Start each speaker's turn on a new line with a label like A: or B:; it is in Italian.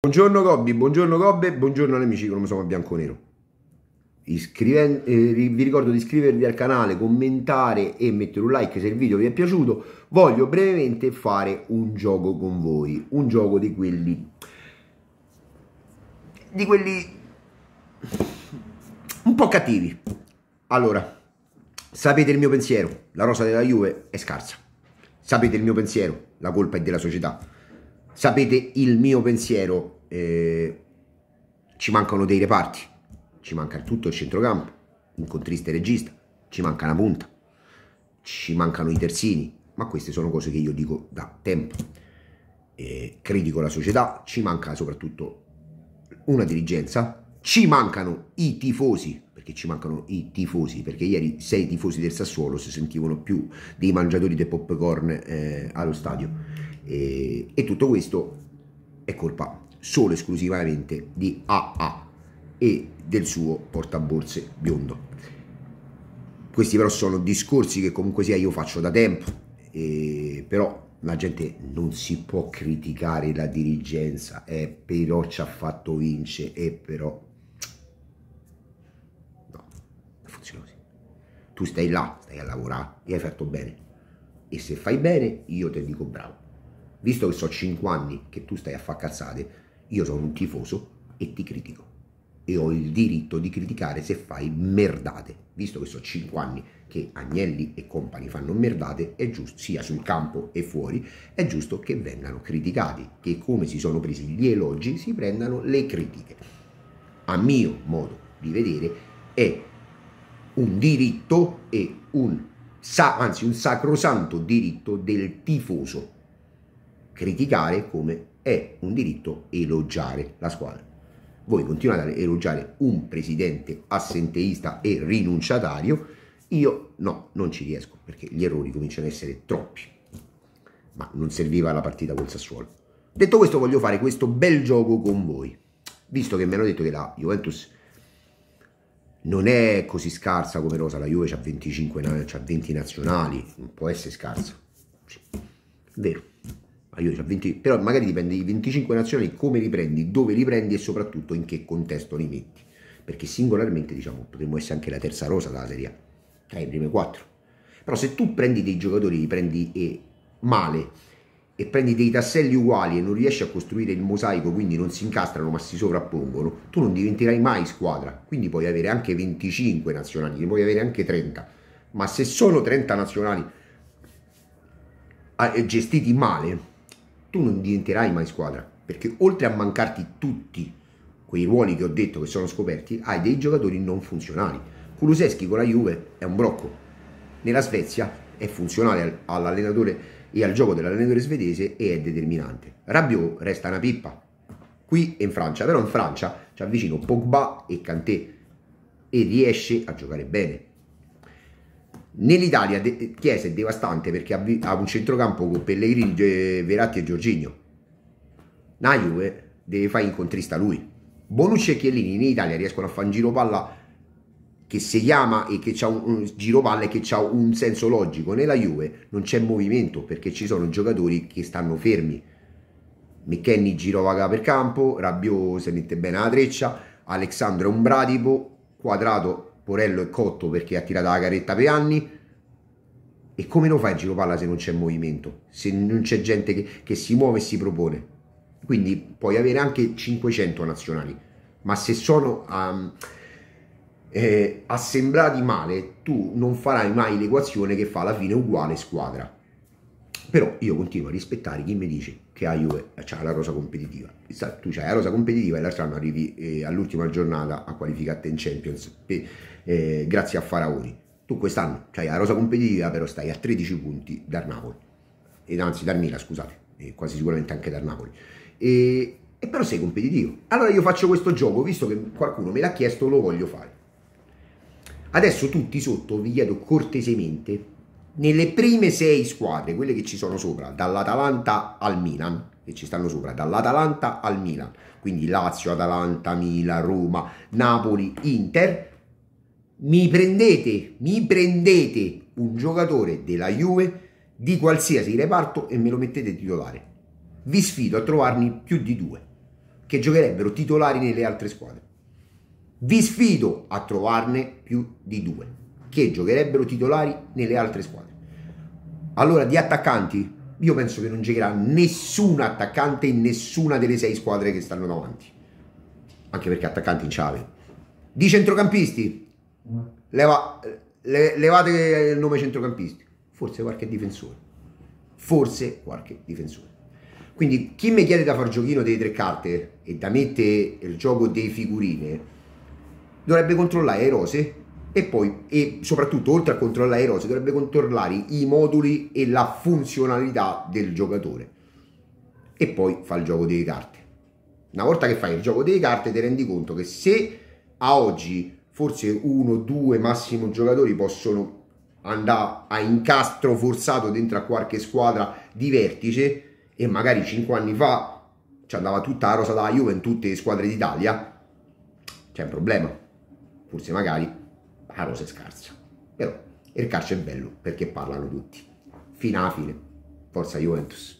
A: Buongiorno Gobbi, buongiorno Gobbe, buongiorno amici come sono Cromosoma Bianconero. Iscriven- eh, vi ricordo di iscrivervi al canale, commentare e mettere un like se il video vi è piaciuto. Voglio brevemente fare un gioco con voi, un gioco di quelli... di quelli... un po' cattivi. Allora, sapete il mio pensiero, la rosa della Juve è scarsa. Sapete il mio pensiero, la colpa è della società Sapete il mio pensiero, eh, ci mancano dei reparti, ci manca tutto il centrocampo, incontrista e regista, ci manca la punta, ci mancano i terzini, ma queste sono cose che io dico da tempo. Eh, critico la società, ci manca soprattutto una dirigenza, ci mancano i tifosi, perché ci mancano i tifosi, perché ieri sei tifosi del Sassuolo si sentivano più dei mangiatori di popcorn eh, allo stadio e, eh, e tutto questo è colpa solo e esclusivamente di AA e del suo portaborse biondo. Questi però sono discorsi che comunque sia io faccio da tempo, e, però la gente non si può criticare la dirigenza, eh, però ci ha fatto vince e eh, però... No, non funziona così. Tu stai là, stai a lavorare e hai fatto bene. E se fai bene, io ti dico bravo visto che so 5 anni che tu stai a far cazzate, io sono un tifoso e ti critico. E ho il diritto di criticare se fai merdate. Visto che so 5 anni che Agnelli e compagni fanno merdate, è giusto, sia sul campo e fuori, è giusto che vengano criticati, che come si sono presi gli elogi, si prendano le critiche. A mio modo di vedere è un diritto e un, anzi, un sacrosanto diritto del tifoso criticare come è un diritto elogiare la squadra. Voi continuate a elogiare un presidente assenteista e rinunciatario, io no, non ci riesco perché gli errori cominciano ad essere troppi. Ma non serviva la partita col Sassuolo. Detto questo voglio fare questo bel gioco con voi, visto che mi hanno detto che la Juventus non è così scarsa come Rosa, la Juve ha 25 ha 20 nazionali, non può essere scarsa. Vero aiuto, ah, 20, però magari dipende dai 25 nazionali come li prendi, dove li prendi e soprattutto in che contesto li metti. Perché singolarmente, diciamo, potremmo essere anche la terza rosa della Serie A, tra eh, i primi quattro. Però se tu prendi dei giocatori, li prendi e eh, male, e prendi dei tasselli uguali e non riesci a costruire il mosaico, quindi non si incastrano ma si sovrappongono, tu non diventerai mai squadra. Quindi puoi avere anche 25 nazionali, ne puoi avere anche 30. Ma se sono 30 nazionali eh, gestiti male, tu non diventerai mai squadra, perché oltre a mancarti tutti quei ruoli che ho detto che sono scoperti, hai dei giocatori non funzionali. Kuluseschi con la Juve è un brocco. Nella Svezia è funzionale all'allenatore e al gioco dell'allenatore svedese e è determinante. Rabiot resta una pippa. Qui in Francia, però in Francia ci avvicino Pogba e Kanté e riesce a giocare bene Nell'Italia De- Chiesa è devastante perché ha, vi- ha, un centrocampo con Pellegrini, Ge- Veratti e Giorgigno. La Juve eh, deve fare incontrista lui. Bonucci e Chiellini in Italia riescono a fare un giro palla che si chiama e che ha un, un giro palla e che ha un senso logico. Nella Juve non c'è movimento perché ci sono giocatori che stanno fermi. McKenny girovaga per campo, Rabiot si mette bene la treccia, Alexandro è un bradipo, Quadrato Porello è cotto perché ha tirato la caretta per anni. E come lo fai il giro palla se non c'è movimento? Se non c'è gente che, che si muove e si propone? Quindi puoi avere anche 500 nazionali, ma se sono um, eh, assemblati male, tu non farai mai l'equazione che fa alla fine uguale squadra. Però io continuo a rispettare chi mi dice che ha Juve, c'ha la rosa competitiva. Tu hai la rosa competitiva e l'altro anno arrivi eh, all'ultima giornata a qualificarti in Champions eh, eh, grazie a Faraoni. Tu quest'anno hai la rosa competitiva, però stai a 13 punti dal Napoli, ed anzi dal Milan, scusate, eh, quasi sicuramente anche dal Napoli. E, e, però sei competitivo. Allora io faccio questo gioco, visto che qualcuno me l'ha chiesto, lo voglio fare. Adesso tutti sotto vi chiedo cortesemente nelle prime sei squadre, quelle che ci sono sopra, dall'Atalanta al Milan, che ci stanno sopra, dall'Atalanta al Milan, quindi Lazio, Atalanta, Milan, Roma, Napoli, Inter, mi prendete, mi prendete un giocatore della Juve di qualsiasi reparto e me lo mettete titolare. Vi sfido a trovarne più di due che giocherebbero titolari nelle altre squadre. Vi sfido a trovarne più di due che giocherebbero titolari nelle altre squadre. Allora, di attaccanti, io penso che non giocherà nessun attaccante in nessuna delle sei squadre che stanno davanti. Anche perché attaccanti in chiave. Di centrocampisti, leva, le, levate il nome centrocampisti. Forse qualche difensore. Forse qualche difensore. Quindi chi mi chiede da far giochino delle tre carte e da mettere il gioco dei figurine dovrebbe controllare le rose e poi e soprattutto oltre a controllare i rosi dovrebbe controllare i moduli e la funzionalità del giocatore e poi fa il gioco delle carte una volta che fai il gioco delle carte ti rendi conto che se a oggi forse uno due massimo giocatori possono andare a incastro forzato dentro a qualche squadra di vertice e magari 5 anni fa ci andava tutta la rosa della Juve in tutte le squadre d'Italia c'è un problema forse magari a è scarsa. Però il calcio è bello perché parlano tutti. Fine alla fine. Forza Juventus.